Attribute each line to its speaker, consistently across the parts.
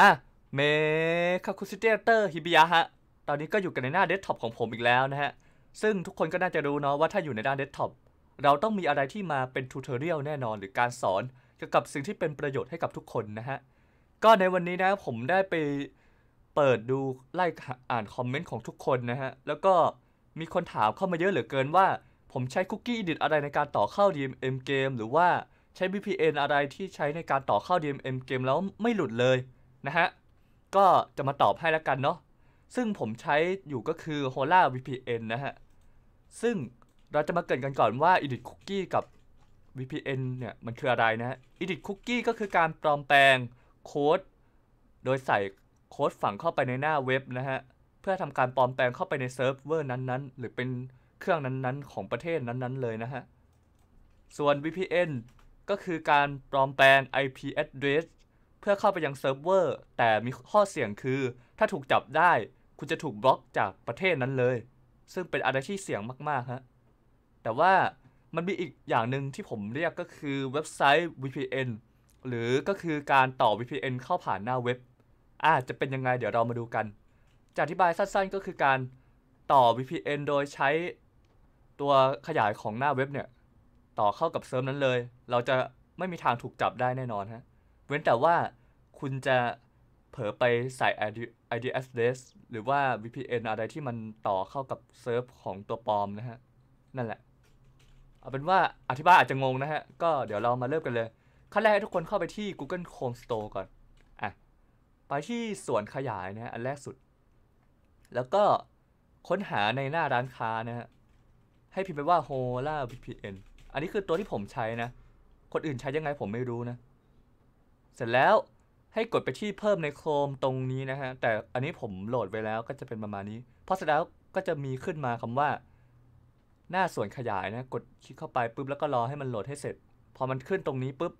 Speaker 1: อ่ะ เมคาคูซิเตเตอร์ฮิบิยะฮะ ตอนนี้ก็อยู่กันในหน้าเดสก์ท็อปของผมอีกแล้วนะฮะ ซึ่งทุกคนก็น่าจะรู้เนาะว่าถ้าอยู่ในหน้าเดสก์ท็อป เราต้องมีอะไรที่มาเป็นทูเทอรียลแน่นอนหรือการสอนเกี่ยวกับสิ่งที่เป็นประโยชน์ให้กับทุกคนนะฮะ ก็ในวันนี้นะผมได้ไปเปิดดูไล่อ่านคอมเมนต์ของทุกคนนะฮะ แล้วก็มีคนถามเข้ามาเยอะเหลือเกินว่า ผมใช้คุกกี้ดิดอะไรในการต่อเข้า DMM เกมหรือว่าใช้ VPN อะไรที่ใช้ในการต่อเข้า DMM เกมแล้วไม่หลุดเลยนะฮะ ก็จะมาตอบให้แล้วกันเนาะ ซึ่งผมใช้อยู่ก็คือ Hola VPN นะฮะ ซึ่งเราจะมาเกิดกันก่อนว่า Edit Cookie กับ VPN เนี่ย มันคืออะไรนะฮะ Edit Cookie ก็คือการปลอมแปลงโค้ด โดยใส่โค้ด ฝังเข้าไปในหน้าเว็บนะฮะ เพื่อทำการปลอมแปลงเข้าไปในเซิร์ฟเวอร์นั้นๆ หรือเป็นเครื่องนั้นๆของประเทศนั้นๆเลยนะฮะ ส่วน VPN ก็คือการปลอมแปลง IP address เพื่อเข้าไปยังเซิร์ฟเวอร์แต่มีข้อเสี่ยงคือ ถ้าถูกจับได้ คุณจะถูกบล็อกจากประเทศนั้นเลย ซึ่งเป็นอะไรที่เสี่ยงมาก ๆ ฮะ แต่ว่ามันมีอีกอย่างหนึ่งที่ผมเรียกก็คือเว็บไซต์ VPN หรือก็คือการต่อ VPN เข้าผ่านหน้าเว็บ อาจะเป็นยังไงเดี๋ยวเรามาดูกันจะอธิบายสั้นๆก็คือการต่อ VPN โดยใช้ตัวขยายของหน้าเว็บเนี่ยต่อเข้ากับเซิร์ฟนั้นเลย เราจะไม่มีทางถูกจับได้แน่นอนฮะเว้นแต่ว่าคุณจะเผลอไปใส่ ID address หรือว่า VPN อะไรที่มันต่อเข้ากับเซิร์ฟของตัวปลอมนะฮะ นั่นแหละ เอาเป็นว่าอธิบายอาจจะงงนะฮะ ก็เดี๋ยวเรามาเริ่มกันเลย ขั้นแรกให้ทุกคนเข้าไปที่ Google Chrome Store ก่อน อ่ะ ไปที่ส่วนขยายนะฮะอันแรกสุด แล้วก็ค้นหาในหน้าร้านค้านะฮะ ให้พิมพ์ไปว่า Hola VPN อันนี้คือตัวที่ผมใช้นะ คนอื่นใช้ยังไงผมไม่รู้นะเสร็จแล้วให้กดไปที่เพิ่มในโครมตรงนี้นะฮะแต่อันนี้ผมโหลดไว้แล้วก็จะเป็นประมาณนี้พอเสร็จแล้วก็จะมีขึ้นมาคำว่า หน้าส่วนขยายนะ กดคลิกเข้าไปปุ๊บแล้วก็รอให้มันโหลดให้เสร็จพอมันขึ้นตรงนี้ปุ๊บ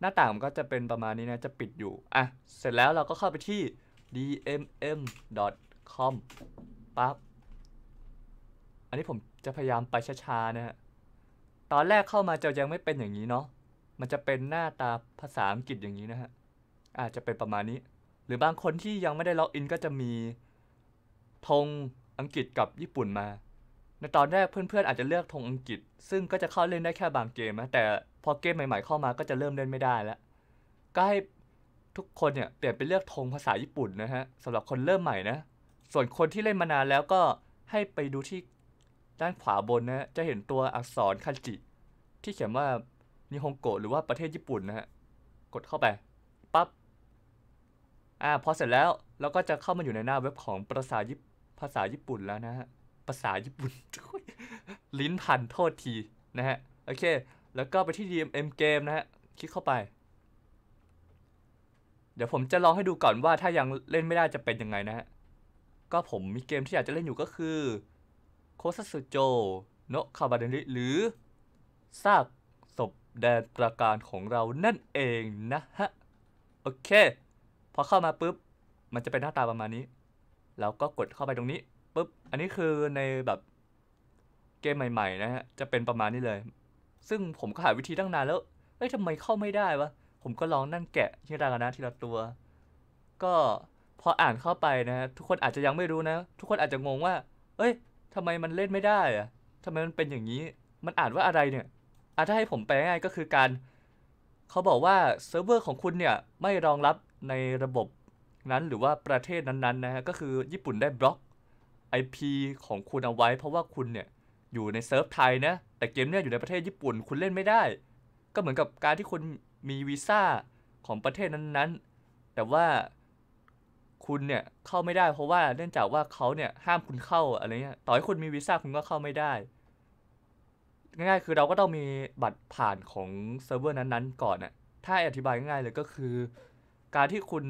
Speaker 1: หน้าต่างมันก็จะเป็นประมาณนี้นะจะปิดอยู่อ่ะเสร็จแล้วเราก็เข้าไปที่ dmm.com ปั๊บอันนี้ผมจะพยายามไปช้าๆนะฮะตอนแรกเข้ามาจะยังไม่เป็นอย่างนี้เนาะมันจะเป็นหน้าตาภาษาอังกฤษอย่างนี้นะฮะ อาจจะเป็นประมาณนี้ หรือบางคนที่ยังไม่ได้ล็อกอินก็จะมีธงอังกฤษกับญี่ปุ่นมาในตอนแรกเพื่อนๆอาจจะเลือกธงอังกฤษ ซึ่งก็จะเข้าเล่นได้แค่บางเกมนะแต่พอเกมใหม่ๆ เข้ามาก็จะเริ่มเล่นไม่ได้แล้วก็ให้ทุกคนเนี่ยเปลี่ยนไปเลือกธงภาษาญี่ปุ่นนะฮะสำหรับคนเริ่มใหม่นะส่วนคนที่เล่นมานานแล้วก็ให้ไปดูที่ด้านขวาบนนะจะเห็นตัวอักษรคันจิที่เขียนว่านิฮงโกหรือว่าประเทศญี่ปุ่นนะฮะ กดเข้าไป ปั๊บ อ่าพอเสร็จแล้วเราก็จะเข้ามาอยู่ในหน้าเว็บของภาษาญี่ภาษาญี่ปุ่นแล้วนะฮะ ภาษาญี่ปุ่น ลิ้นพันโทษที นะฮะ โอเค แล้วก็ไปที่ DMM Game นะฮะ คลิกเข้าไป เดี๋ยวผมจะลองให้ดูก่อนว่าถ้ายังเล่นไม่ได้จะเป็นยังไงนะฮะ ก็ผมมีเกมที่อยากจะเล่นอยู่ก็คือโคซัสโจโนคาบาเดริหรือซากแดนประการของเรานั่นเองนะฮะโอเค พอเข้ามาปุ๊บ มันจะเป็นหน้าตาประมาณนี้แล้วก็กดเข้าไปตรงนี้ปุ๊บ อันนี้คือในแบบเกมใหม่ๆนะฮะจะเป็นประมาณนี้เลย ซึ่งผมก็หาวิธีตั้งนานแล้วเอ้ยทำไมเข้าไม่ได้วะผมก็ลองนั่งแกะที่รานะทีละตัว ก็พออ่านเข้าไปนะ ทุกคนอาจจะยังไม่รู้นะ ทุกคนอาจจะงงว่า เอ้ยทำไมมันเล่นไม่ได้อะทำไมมันเป็นอย่างนี้มันอ่านว่าอะไรเนี่ยอ่ะถ้าให้ผมแปลง่ายก็คือการเขาบอกว่าเซิร์ฟเวอร์ของคุณเนี่ยไม่รองรับในระบบนั้นหรือว่าประเทศนั้นๆนะฮะก็คือญี่ปุ่นได้บล็อก IP ของคุณเอาไว้ เพราะว่าคุณเนี่ยอยู่ในเซิร์ฟไทยนะแต่เกมเนี่ยอยู่ในประเทศญี่ปุ่นคุณเล่นไม่ได้ ก็เหมือนกับการที่คุณมีวีซ่าของประเทศนั้นๆ แต่ว่าคุณเนี่ยเข้าไม่ได้ เพราะว่าเนื่องจากว่าเขาเนี่ยห้ามคุณเข้าอะไรเงี้ยต่อให้คุณมีวีซ่าคุณก็เข้าไม่ได้ง่ายๆ คือเราก็ต้องมีบัตรผ่านของเซิร์ฟเวอร์นั้นๆ ก่อนน่ะ ถ้าอธิบายง่ายๆ เลยก็คือ การที่คุณ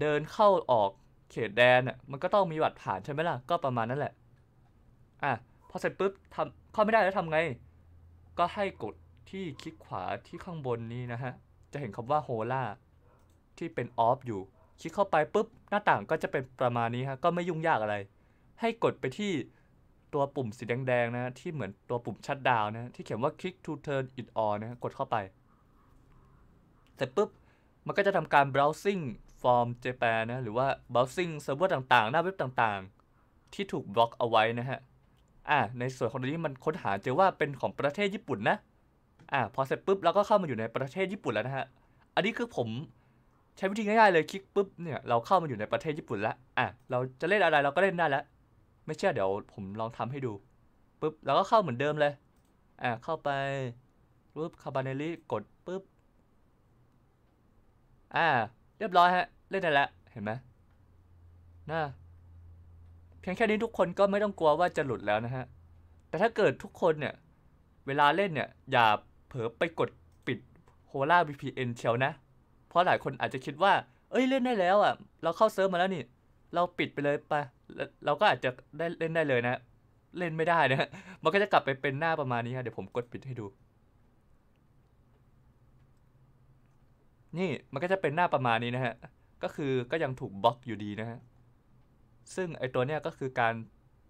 Speaker 1: เดินเข้าออกเขตแดนน่ะ มันก็ต้องมีบัตรผ่านใช่ไหมล่ะ ก็ประมาณนั้นแหละ อ่ะ พอเสร็จปุ๊บทำเข้าไม่ได้แล้วทำไง ก็ให้กดที่คลิกขวาที่ข้างบนนี้นะฮะ จะเห็นคำว่าโฮล่าที่เป็นออฟอยู่ คลิกเข้าไปปุ๊บ หน้าต่างก็จะเป็นประมาณนี้ฮะ ก็ไม่ยุ่งยากอะไร ให้กดไปที่ตัวปุ่มสีแดงๆนะที่เหมือนตัวปุ่มชัดดาวนะ ที่เขียนว่า click to turn it on นะ กดเข้าไป เสร็จปุ๊บ มันก็จะทำการ browsing from Japan นะ หรือว่า browsing เซิร์ฟเวอร์ต่างๆ หน้าเว็บต่างๆ ที่ถูกบล็อกเอาไว้นะฮะอ่าในส่วนของตรงนี้มันค้นหาเจอว่าเป็นของประเทศญี่ปุ่นนะอ่าพอเสร็จปุ๊บ เราก็เข้ามาอยู่ในประเทศญี่ปุ่นแล้วนะฮะอันนี้คือผมใช้วิธีง่าย ๆเลยคลิกปุ๊บเนี่ยเราเข้ามาอยู่ในประเทศญี่ปุ่นแล้วอ่ะเราจะเล่นอะไรเราก็เล่นได้แล้วไม่เชื่อเดี๋ยวผมลองทำให้ดูปุ๊บ แล้วก็เข้าเหมือนเดิมเลย อ่าเข้าไปปุ๊บคาบานเนลี่กดปุ๊บ อ่าเรียบร้อยฮะ เล่นได้แล้ว เห็นไหมน่าเพียงแค่นี้ทุกคนก็ไม่ต้องกลัวว่าจะหลุดแล้วนะฮะ แต่ถ้าเกิดทุกคนเนี่ย เวลาเล่นเนี่ย อย่าเผลอไปกดปิดโฮล่า VPN เชียวนะ เพราะหลายคนอาจจะคิดว่าเอ้ยเล่นได้แล้ว อ่ะ เราเข้าเซิร์ฟมาแล้วนี่เราปิดไปเลยไปเราก็อาจจะได้เล่นได้เลยนะ เล่นไม่ได้นะมันก็จะกลับไปเป็นหน้าประมาณนี้ฮะเดี๋ยวผมกดปิดให้ดู นี่มันก็จะเป็นหน้าประมาณนี้นะฮะก็คือก็ยังถูกบล็อกอยู่ดีนะฮะซึ่งไอตัวเนี้ยก็คือการ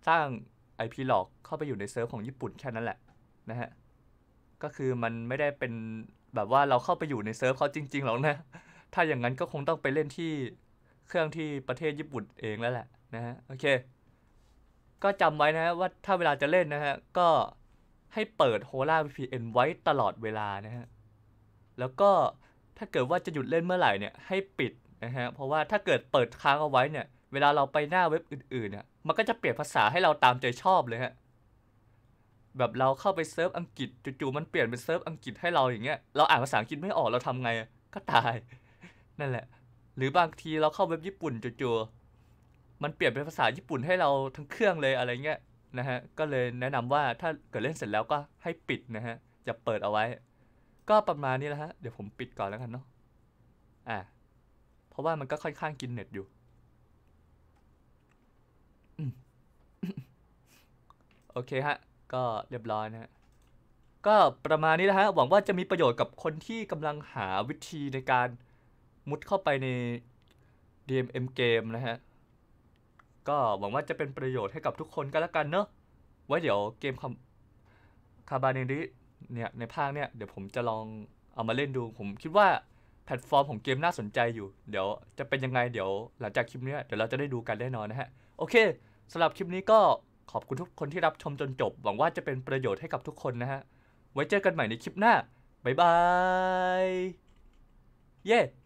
Speaker 1: สร้าง IP หลอกเข้าไปอยู่ในเซิร์ฟของญี่ปุ่นแค่นั้นแหละนะฮะก็คือมันไม่ได้เป็นแบบว่าเราเข้าไปอยู่ในเซิร์ฟเขาจริงๆหรอกนะถ้าอย่างนั้นก็คงต้องไปเล่นที่เครื่องที่ประเทศญี่ปุ่นเองแล้วแหละนะฮะโอเคก็จำไว้นะฮะว่าถ้าเวลาจะเล่นนะฮะก็ให้เปิด Hola VPN ไว้ตลอดเวลานะฮะแล้วก็ ถ้าเกิดว่าจะหยุดเล่นเมื่อไหร่เนี่ยให้ปิดนะฮะเพราะว่าถ้าเกิดเปิดค้างเอาไว้เนี่ย เวลาเราไปหน้าเว็บอื่นๆเนี่ยมันก็จะเปลี่ยนภาษาให้เราตามใจชอบเลยฮะแบบเราเข้าไปเซิร์ฟอังกฤษจู่ๆมันเปลี่ยนเป็นเซิร์ฟอังกฤษให้เราอย่างเงี้ยเราอ่านภาษาอังกฤษไม่ออกเราทำไงก็ตายนั่นแหละหรือบางทีเราเข้าเว็บญี่ปุ่นจู่ๆ มันเปลี่ยนเป็นภาษาญี่ปุ่นให้เราทั้งเครื่องเลยอะไรเงี้ยนะฮะ ก็เลยแนะนำว่าถ้าเกิดเล่นเสร็จแล้วก็ให้ปิดนะฮะอย่าเปิดเอาไว้ ก็ประมาณนี้แล้วฮะเดี๋ยวผมปิดก่อนแล้วกันเนาะอ่ะเพราะว่ามันก็ค่อนข้างกินเน็ตอยู่ โอเคฮะก็เรียบร้อยนะฮะก็ประมาณนี้นะฮะหวังว่าจะมีประโยชน์กับคนที่กำลังหาวิธีในการมุดเข้าไปใน DMM เกมนะฮะ ก็หวังว่าจะเป็นประโยชน์ให้กับทุกคนก็แล้วกันเนาะ ไว้เดี๋ยวเกม คาบาเนริเนี่ย ในภาคเนี่ยเดี๋ยวผมจะลองเอามาเล่นดู ผมคิดว่า แพลตฟอร์มของเกมน่าสนใจอยู่ เดี๋ยวจะเป็นยังไง เดี๋ยวหลังจากคลิปนี้เดี๋ยวเราจะได้ดูกันแน่นอนนะฮะ โอเคสำหรับคลิปนี้ก็ขอบคุณทุกคนที่รับชมจนจบ หวังว่าจะเป็นประโยชน์ให้กับทุกคนนะฮะ ไว้เจอกันใหม่ในคลิปหน้าบ๊ายบายเย้